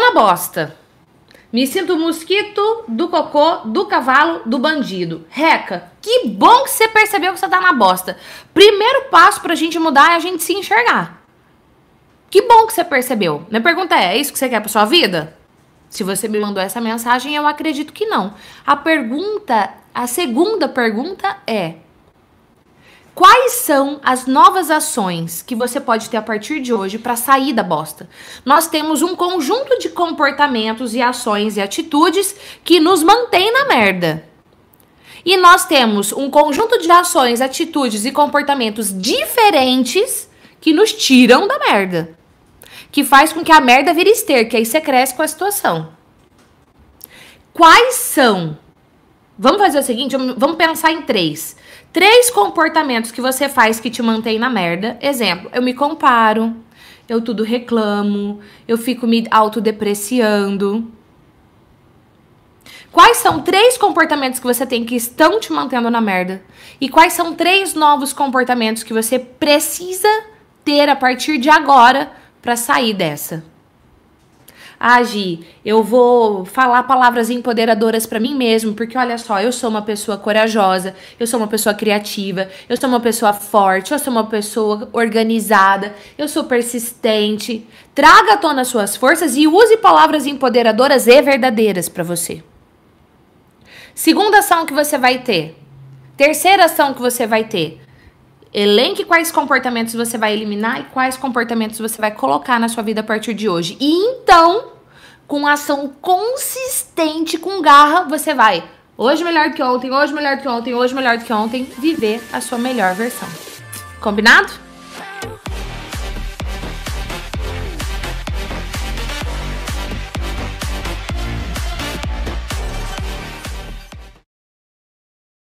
na bosta. Me sinto mosquito do cocô, do cavalo, do bandido. Reca, que bom que você percebeu que você tá na bosta. Primeiro passo pra gente mudar é a gente se enxergar. Que bom que você percebeu. Minha pergunta é: é isso que você quer pra sua vida? Se você me mandou essa mensagem, eu acredito que não. A pergunta, a segunda pergunta é: Quais são as novas ações que você pode ter a partir de hoje para sair da bosta? Nós temos um conjunto de comportamentos e ações e atitudes que nos mantém na merda. E nós temos um conjunto de ações, atitudes e comportamentos diferentes que nos tiram da merda. Que faz com que a merda vire ester, que aí você cresce com a situação. Quais são Vamos fazer o seguinte, vamos pensar em três. Três comportamentos que você faz que te mantém na merda. Exemplo, eu me comparo, eu tudo reclamo, eu fico me autodepreciando. Quais são três comportamentos que você tem que estão te mantendo na merda? E quais são três novos comportamentos que você precisa ter a partir de agora para sair dessa? Ah, eu vou falar palavras empoderadoras para mim mesmo, porque olha só, eu sou uma pessoa corajosa, eu sou uma pessoa criativa, eu sou uma pessoa forte, eu sou uma pessoa organizada, eu sou persistente. Traga à tona suas forças e use palavras empoderadoras e verdadeiras para você. Segunda ação que você vai ter. Terceira ação que você vai ter. Elenque quais comportamentos você vai eliminar e quais comportamentos você vai colocar na sua vida a partir de hoje. E então, com ação consistente, com garra, você vai hoje melhor que ontem, hoje melhor que ontem, hoje melhor que ontem, viver a sua melhor versão. Combinado?